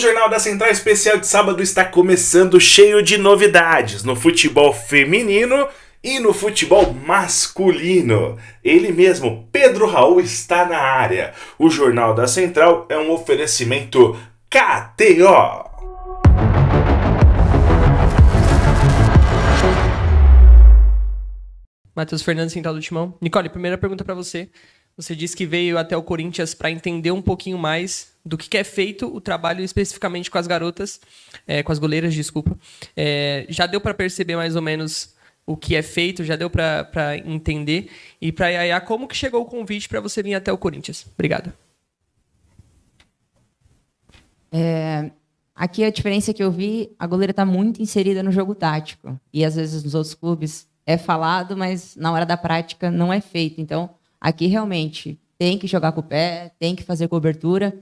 Jornal da Central Especial de sábado está começando cheio de novidades no futebol feminino e no futebol masculino. Ele mesmo, Pedro Raul, está na área. O Jornal da Central é um oferecimento KTO. Matheus Fernandes, central do Timão. Nicole, primeira pergunta para você. Você disse que veio até o Corinthians para entender um pouquinho mais do que, é feito o trabalho especificamente com as garotas, é, com as goleiras, desculpa. É, já deu para perceber mais ou menos o que é feito, já deu para entender. E para Yaya, como que chegou o convite para você vir até o Corinthians? Obrigado. É, aqui a diferença que eu vi, a goleira está muito inserida no jogo tático. E às vezes nos outros clubes é falado, mas na hora da prática não é feito. Então, aqui realmente tem que jogar com o pé, tem que fazer cobertura.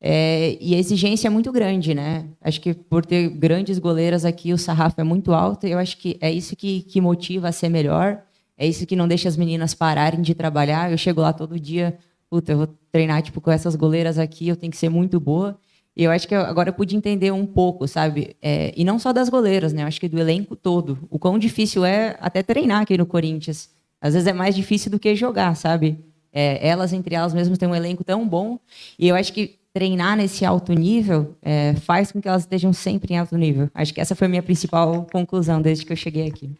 É, e a exigência é muito grande, né? Acho que por ter grandes goleiras aqui, o sarrafo é muito alto. E eu acho que é isso que, que motiva a ser melhor. É isso que não deixa as meninas pararem de trabalhar. Eu chego lá todo dia, puta, eu vou treinar tipo, com essas goleiras aqui, eu tenho que ser muito boa. E eu acho que agora eu pude entender um pouco, sabe? É, e não só das goleiras, né? Eu acho que do elenco todo. O quão difícil é até treinar aqui no Corinthians. Às vezes é mais difícil do que jogar, sabe? É, elas, entre elas mesmas, têm um elenco tão bom. E eu acho que treinar nesse alto nível é, faz com que elas estejam sempre em alto nível. Acho que essa foi a minha principal conclusão desde que eu cheguei aqui.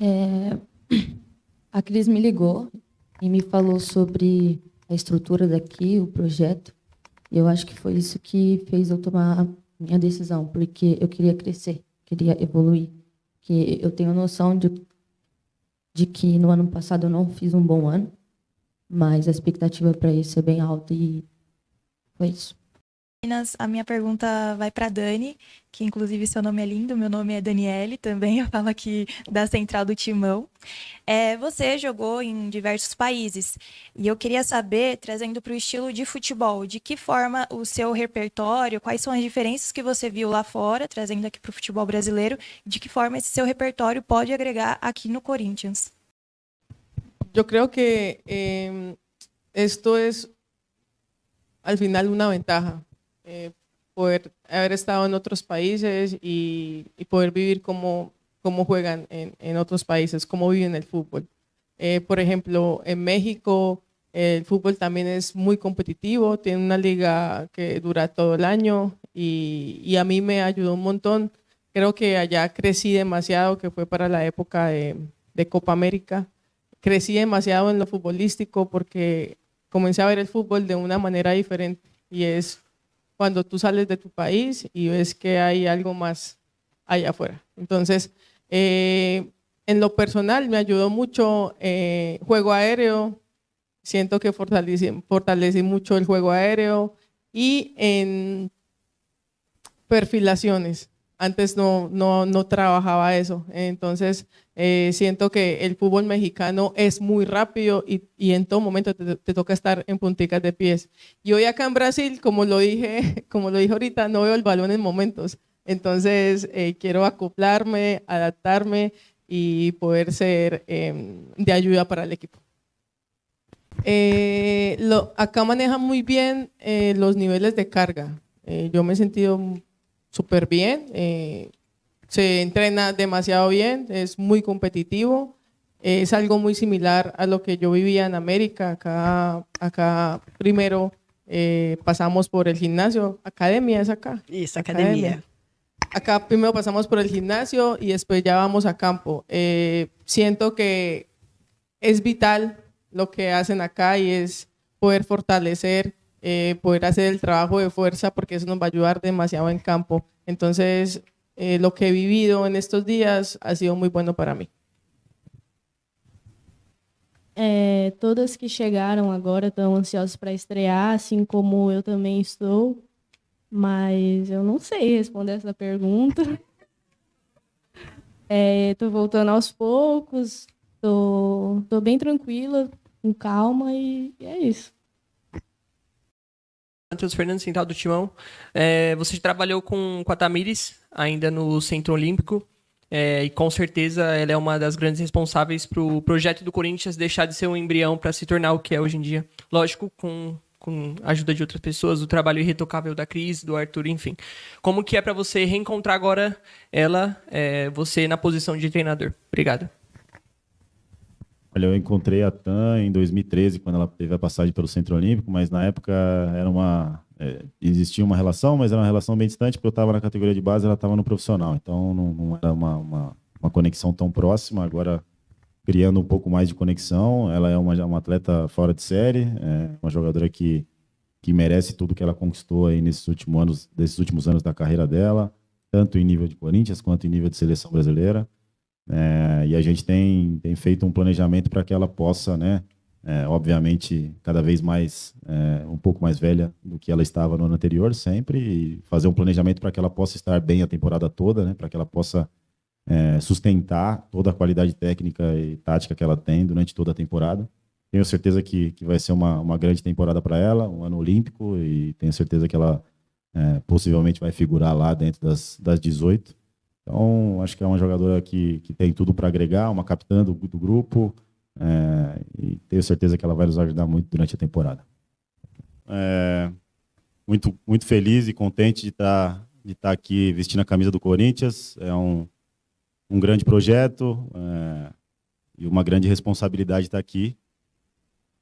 É, a Cris me ligou e me falou sobre a estrutura daqui, o projeto. E eu acho que foi isso que fez eu tomar minha decisão, porque eu queria crescer, queria evoluir. Que eu tenho noção de, de que no ano passado eu não fiz um bom ano, mas a expectativa para isso é bem alta e foi isso. Meninas, a minha pergunta vai para Dani, que inclusive seu nome é lindo, meu nome é Daniele também, eu falo aqui da Central do Timão. É, você jogou em diversos países e eu queria saber, trazendo para o estilo de futebol, de que forma o seu repertório, quais são as diferenças que você viu lá fora, trazendo aqui para o futebol brasileiro, de que forma esse seu repertório pode agregar aqui no Corinthians? yo creo que em, esto es al final una ventaja, eh, poder haber estado en otros países y, poder vivir como cómo juegan en, otros países, cómo viven el fútbol. Eh, por ejemplo, en México el fútbol también es muy competitivo, tiene una liga que dura todo el año y, a mí me ayudó un montón. Creo que allá crecí demasiado, que fue para la época de Copa América crecí demasiado en lo futbolístico porque comencé a ver el fútbol de una manera diferente y es cuando tú sales de tu país y ves que hay algo más allá afuera. Entonces, eh, en lo personal me ayudó mucho eh, juego aéreo, siento que fortalecí mucho el juego aéreo y en perfilaciones antes no, no, no trabajaba eso. Entonces, eh, siento que el fútbol mexicano es muy rápido y, y en todo momento te, toca estar en punticas de pies. Y hoy acá en Brasil, como lo dije, como lo dije ahorita, no veo el balón en momentos. Entonces, eh, quiero acoplarme, adaptarme y poder ser em, de ayuda para el equipo. Eh, lo, acá manejan muy bien los niveles de carga. yo me he sentido súper bien, eh, se entrena demasiado bien, es muy competitivo, es algo muy similar a lo que yo vivía en América, acá, acá primero eh, pasamos por el gimnasio, academia es acá. Y es academia. Acá primero pasamos por el gimnasio y después ya vamos a campo. Eh, siento que es vital lo que hacen acá y es poder fortalecer eh, poder hacer el trabajo de fuerza porque eso nos va a ayudar demasiado en campo. Entonces, eh, lo que he vivido en estos días ha sido muy bueno para mí. Eh, todos todas que llegaron ahora están ansiosas para estrear, así como yo también estoy mas eu não sei responder essa pregunta Estoy volviendo voltando aos poucos, estoy bien tranquila, con calma y e é isso. Matheus Fernando Central do Timão. É, você trabalhou com, com a Tamires, ainda no Centro Olímpico, é, e com certeza ela é uma das grandes responsáveis para o projeto do Corinthians deixar de ser um embrião para se tornar o que é hoje em dia. Lógico, com, com a ajuda de outras pessoas, o trabalho irretocável da Cris, do Arthur, enfim. Como que é para você reencontrar agora ela, é, você na posição de treinador? Obrigado. Olha, eu encontrei a Tan em 2013, quando ela teve a passagem pelo Centro Olímpico, mas na época era uma. É, existia uma relação, mas era uma relação bem distante, porque eu estava na categoria de base ela estava no profissional. Então não, não era uma, uma, uma, conexão tão próxima. Agora, criando um pouco mais de conexão, ela é uma, uma atleta fora de série, é uma jogadora que, que merece tudo que ela conquistou aí nesses últimos anos, desses últimos anos da carreira dela, tanto em nível de Corinthians quanto em nível de seleção brasileira. É, e a gente tem, tem feito um planejamento para que ela possa, né, é, obviamente, cada vez mais, é, um pouco mais velha do que ela estava no ano anterior, sempre, e fazer um planejamento para que ela possa estar bem a temporada toda, né, para que ela possa é, sustentar toda a qualidade técnica e tática que ela tem durante toda a temporada. Tenho certeza que, que vai ser uma, uma grande temporada para ela, um ano olímpico, e tenho certeza que ela é, possivelmente vai figurar lá dentro das, das 18. Então, acho que é uma jogadora que, que tem tudo para agregar, uma capitã do, do grupo, é, e tenho certeza que ela vai nos ajudar muito durante a temporada. É, muito, muito feliz e contente de estar tá, de estar tá aqui vestindo a camisa do Corinthians. É um, um grande projeto é, e uma grande responsabilidade estar tá aqui.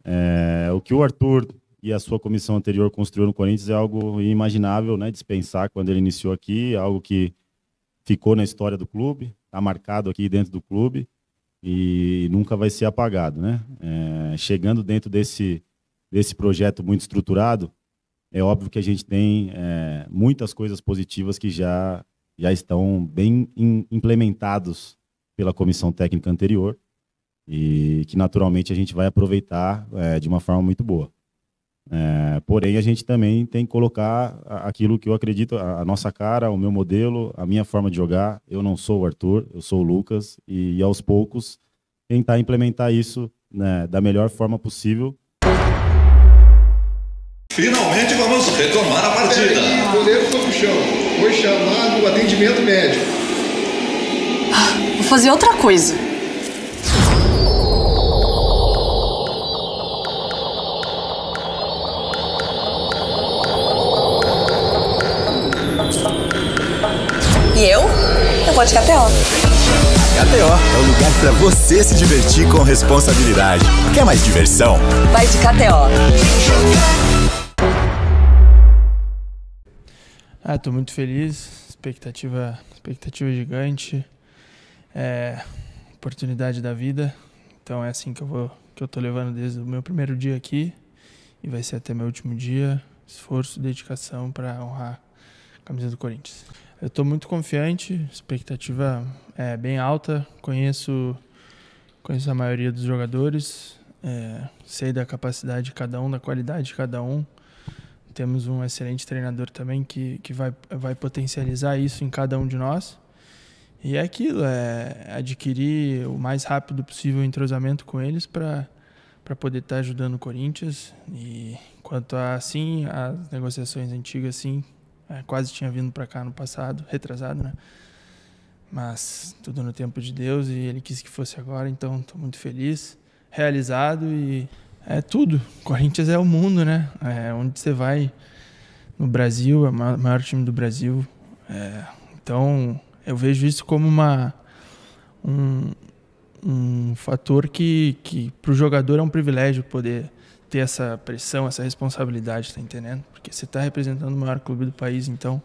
É, o que o Arthur e a sua comissão anterior construiu no Corinthians é algo inimaginável, né? Dispensar quando ele iniciou aqui, algo que ficou na história do clube, está marcado aqui dentro do clube e nunca vai ser apagado, né? É, chegando dentro desse, desse projeto muito estruturado, é óbvio que a gente tem é, muitas coisas positivas que já, já estão bem in, implementados pela comissão técnica anterior e que naturalmente a gente vai aproveitar é, de uma forma muito boa. É, porém, a gente também tem que colocar aquilo que eu acredito, a, a, nossa cara, o meu modelo, a minha forma de jogar. Eu não sou o Arthur, eu sou o Lucas, e, e aos poucos tentar implementar isso né, da melhor forma possível. Finalmente vamos retomar a partida. Aí, goleiro foi pro chão. Foi chamado o atendimento médico. Ah, vou fazer outra coisa. pode KTO. KTO é o lugar para você se divertir com responsabilidade. Quer mais diversão? Vai de KTO. Ah, tô muito feliz. Expectativa, expectativa gigante. É, oportunidade da vida. Então é assim que eu vou, que eu tô levando desde o meu primeiro dia aqui e vai ser até meu último dia. Esforço, dedicação para honrar a camisa do Corinthians. Eu estou muito confiante, expectativa é bem alta. Conheço, conheço a maioria dos jogadores, é, sei da capacidade de cada um, da qualidade de cada um. Temos um excelente treinador também que, que vai, vai potencializar isso em cada um de nós. E é aquilo, é adquirir o mais rápido possível o entrosamento com eles para para poder estar tá ajudando o Corinthians. E quanto a sim, as negociações antigas sim, é, quase tinha vindo para cá no passado, retrasado, né? Mas tudo no tempo de Deus e Ele quis que fosse agora, então estou muito feliz, realizado e é tudo. Corinthians é o mundo, né? É onde você vai no Brasil, é o maior time do Brasil. É, então eu vejo isso como uma um, um fator que, que para o jogador é um privilégio poder ter essa pressão, essa responsabilidade, tá entendendo? Porque você tá representando o maior clube do país, então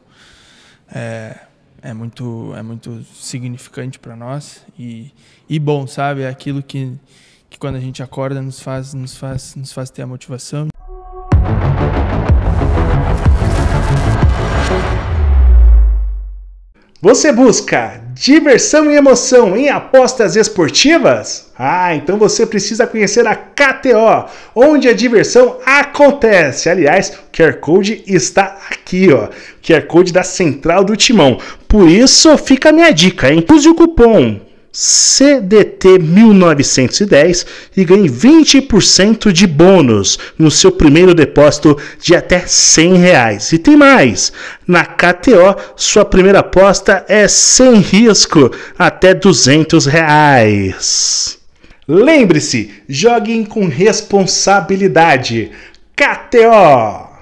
é, é muito é muito significante para nós e, e bom, sabe? É aquilo que, que quando a gente acorda nos faz nos faz nos faz ter a motivação Você busca diversão e emoção em apostas esportivas? Ah, então você precisa conhecer a KTO, onde a diversão acontece. Aliás, o QR Code está aqui, ó. O QR Code da central do timão. Por isso, fica a minha dica, hein? Use o cupom CDT 1910 e ganhe 20% de bônus no seu primeiro depósito de até R$100. reais. E tem mais! Na KTO, sua primeira aposta é sem risco, até R$200. 200. Reais. Lembre-se, joguem com responsabilidade. KTO!